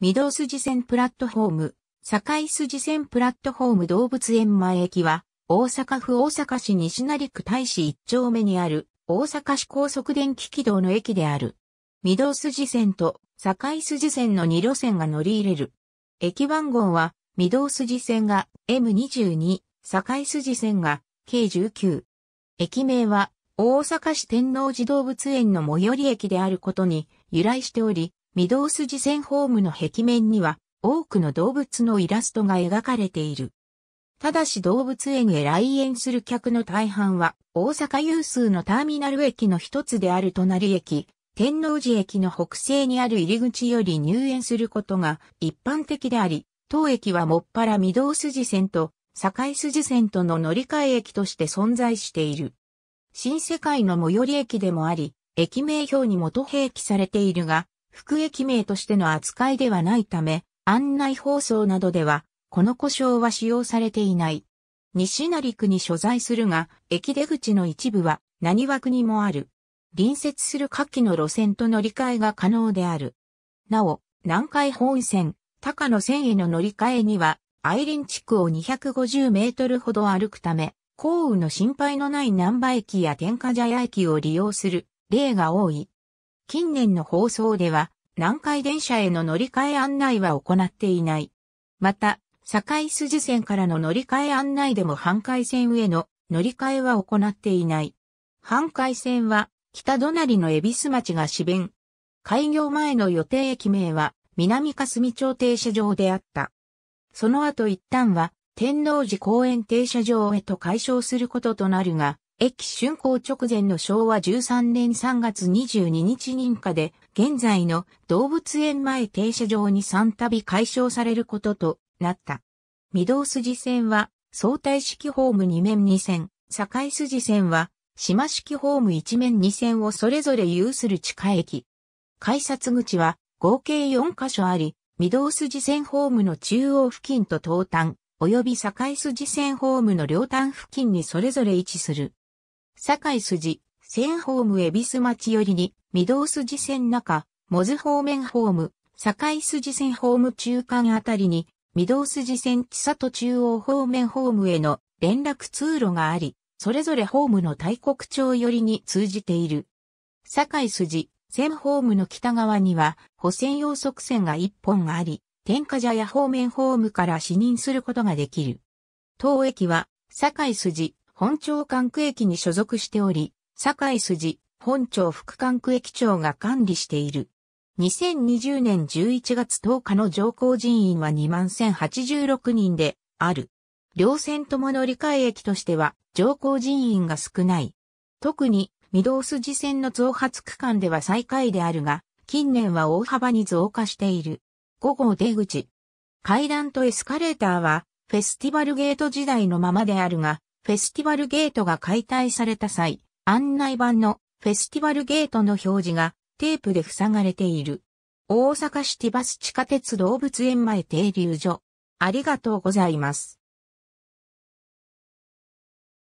御堂筋線プラットホーム、堺筋線プラットホーム動物園前駅は、大阪府大阪市西成区大使1丁目にある、大阪市高速電気軌道の駅である。御堂筋線と堺筋線の2路線が乗り入れる。駅番号は、御堂筋線が M22、堺筋線が K19。駅名は、大阪市天王寺動物園の最寄り駅であることに由来しており、御堂筋線ホームの壁面には多くの動物のイラストが描かれている。ただし動物園へ来園する客の大半は大阪有数のターミナル駅の一つである隣駅、天王寺駅の北西にある入り口より入園することが一般的であり、当駅はもっぱら御堂筋線と堺筋線との乗り換え駅として存在している。新世界の最寄り駅でもあり、駅名表にもと併記されているが、服役名としての扱いではないため、案内放送などでは、この故障は使用されていない。西成区に所在するが、駅出口の一部は、何枠にもある。隣接する下記の路線と乗り換えが可能である。なお、南海本線、高野線への乗り換えには、愛林地区を250メートルほど歩くため、降雨の心配のない南波駅や天下茶屋駅を利用する例が多い。近年の放送では、南海電車への乗り換え案内は行っていない。また、堺筋線からの乗り換え案内でも半海線への乗り換えは行っていない。半海線は北隣の恵比寿町が市弁。開業前の予定駅名は南霞町停車場であった。その後一旦は天王寺公園停車場へと解消することとなるが、駅竣工直前の昭和13年3月22日認可で、現在の動物園前停車場に3度解消されることとなった。御堂筋線は相対式ホーム2面2線、境筋線は島式ホーム1面2線をそれぞれ有する地下駅。改札口は合計4カ所あり、御堂筋線ホームの中央付近と東端、及び境筋線ホームの両端付近にそれぞれ位置する。堺筋、線ホーム恵比寿町寄りに、御堂筋線中、モズ方面ホーム、堺筋線ホーム中間あたりに、御堂筋線千里中央方面ホームへの連絡通路があり、それぞれホームの大国町寄りに通じている。堺筋、線ホームの北側には、補線用側線が一本あり、天下茶屋方面ホームから視認することができる。当駅は、堺筋、本町管区駅に所属しており、堺筋、本町副管区駅長が管理している。2020年11月10日の乗降人員は21,086人である。両線とも乗り換え駅としては乗降人員が少ない。特に、御堂筋線の増発区間では最下位であるが、近年は大幅に増加している。5号出口。階段とエスカレーターは、フェスティバルゲート時代のままであるが、フェスティバルゲートが解体された際、案内板のフェスティバルゲートの表示がテープで塞がれている。大阪市ティバス地下鉄動物園前停留所。ありがとうございます。